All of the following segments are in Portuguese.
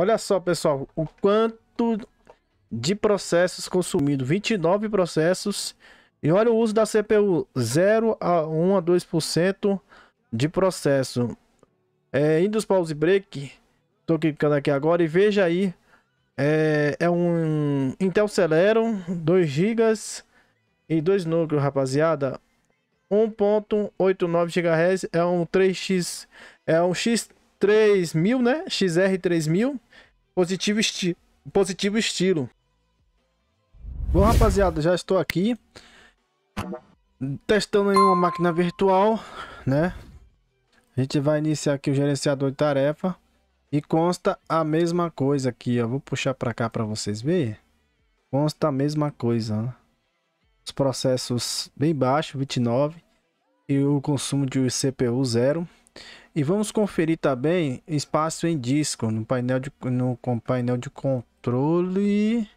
Olha só, pessoal, o quanto de processos consumidos, 29 processos. E olha o uso da CPU, 0 a 1 a 2% de processo. É, indo Windows Pause Break, Tô clicando aqui agora e veja aí, é, é um Intel Celeron, 2 GB e dois núcleos, rapaziada. 1.89 GHz é um 3x, é um X 3000, né? XR3000. Positivo, esti positivo estilo. Bom, rapaziada, já estou aqui. Testando em uma máquina virtual, né? A gente vai iniciar aqui o gerenciador de tarefa. E consta a mesma coisa aqui, ó. Vou puxar para cá para vocês verem. Consta a mesma coisa, né? Os processos bem baixo, 29. E o consumo de CPU zero. E vamos conferir também espaço em disco no painel de, no, com painel de controle.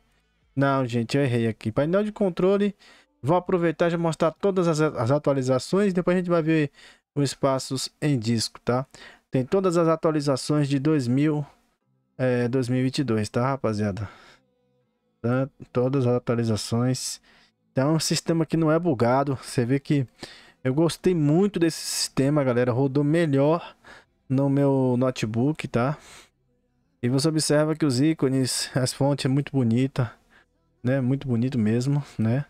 Não, gente, eu errei aqui. Painel de controle. Vou aproveitar e mostrar todas as, as atualizações. Depois a gente vai ver os espaços em disco, tá? Tem todas as atualizações de 2000, é, 2022, tá, rapaziada? Tá? Todas as atualizações. Então, o sistema que não é bugado. Você vê que eu gostei muito desse sistema, galera. Rodou melhor no meu notebook, tá? E você observa que os ícones, as fontes é muito bonita, né? Muito bonito mesmo, né?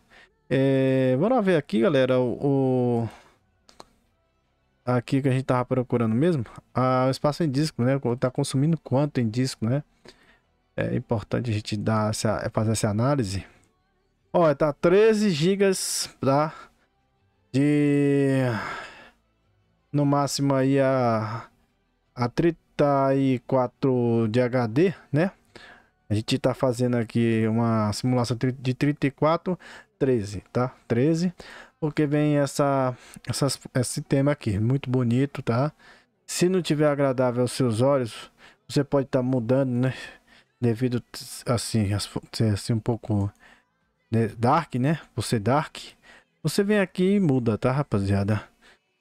É, vamos lá ver aqui, galera, o, o... Aqui que a gente tava procurando mesmo. Ah, o espaço em disco, né? Tá consumindo quanto em disco, né? É importante a gente dar essa, fazer essa análise. Olha, tá 13 GB, para de no máximo aí a, a 34 de HD, né? A gente tá fazendo aqui uma simulação de 34, 13, tá? 13, porque vem essa, essas, esse tema aqui, muito bonito, tá? Se não tiver agradável aos seus olhos, você pode estar tá mudando, né? Devido assim, assim um pouco né, dark, né? Você dark, você vem aqui e muda, tá, rapaziada?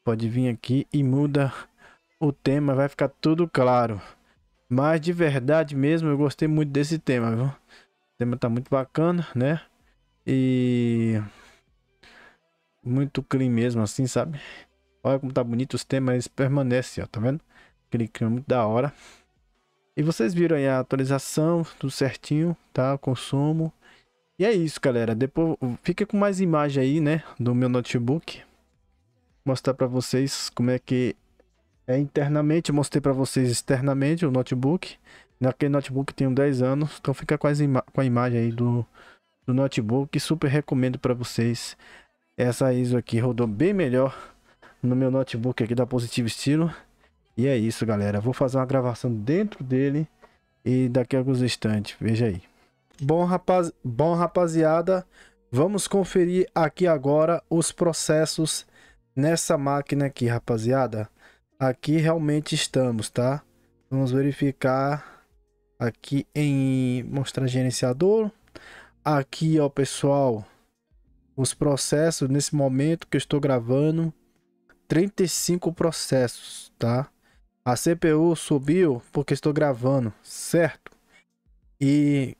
Pode vir aqui e muda o tema, vai ficar tudo claro. Mas de verdade mesmo, eu gostei muito desse tema, viu? O tema tá muito bacana, né? E... Muito clean mesmo, assim, sabe? Olha como tá bonito os temas, eles permanecem, ó, tá vendo? Aquele clima muito da hora. E vocês viram aí a atualização, tudo certinho, tá? O consumo, e é isso, galera. Depois fica com mais imagem aí, né, do meu notebook. Mostrar para vocês como é que é internamente, eu mostrei para vocês externamente o notebook. Naquele notebook tem 10 anos, então fica com, com a imagem aí do, do notebook. Super recomendo para vocês. Essa ISO aqui rodou bem melhor no meu notebook aqui da Positivo Estilo. E é isso, galera. Vou fazer uma gravação dentro dele e daqui a alguns instantes. Veja aí. Bom, rapaz... Bom, rapaziada, vamos conferir aqui agora os processos nessa máquina aqui, rapaziada. Aqui realmente estamos, tá? Vamos verificar aqui em mostrar gerenciador. Aqui, ó, pessoal, os processos nesse momento que eu estou gravando, 35 processos, tá? A CPU subiu porque estou gravando, certo? E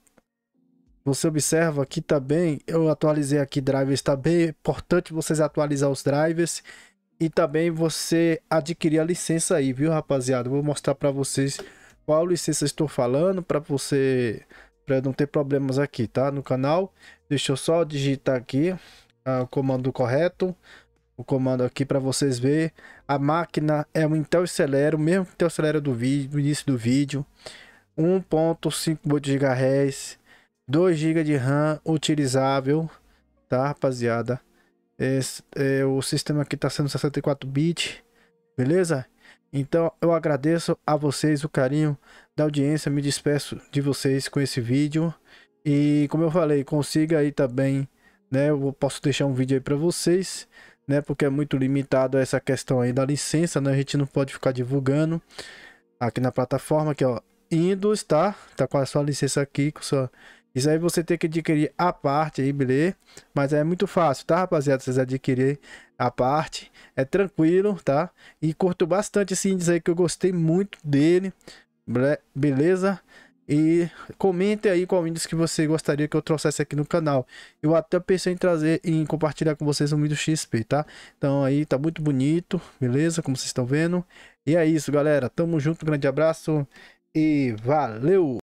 você observa que também tá eu atualizei aqui drivers também. Tá é importante vocês atualizar os drivers e também você adquirir a licença aí, viu, rapaziada? Vou mostrar para vocês qual licença estou falando para você para não ter problemas aqui, tá? No canal. Deixa eu só digitar aqui ah, o comando correto. O comando aqui para vocês ver. A máquina é um Intel Celero, mesmo Intel Celero do vídeo, início do vídeo. 1.5 GHz 2 GB de RAM utilizável, tá, rapaziada? Esse, é, o sistema aqui tá sendo 64 bits, beleza? Então eu agradeço a vocês o carinho da audiência, me despeço de vocês com esse vídeo. E como eu falei, consiga aí também, né? Eu posso deixar um vídeo aí para vocês, né? Porque é muito limitado essa questão aí da licença, né? A gente não pode ficar divulgando aqui na plataforma, aqui ó, é Indus, tá? Tá com a sua licença aqui, com sua isso aí você tem que adquirir a parte aí, beleza? Mas é muito fácil, tá, rapaziada? Vocês adquirirem a parte. É tranquilo, tá? E curto bastante esse índice aí que eu gostei muito dele. Beleza? E comente aí qual índice que você gostaria que eu trouxesse aqui no canal. Eu até pensei em trazer em compartilhar com vocês um vídeo XP, tá? Então aí tá muito bonito, beleza? Como vocês estão vendo. E é isso, galera. Tamo junto, grande abraço e valeu!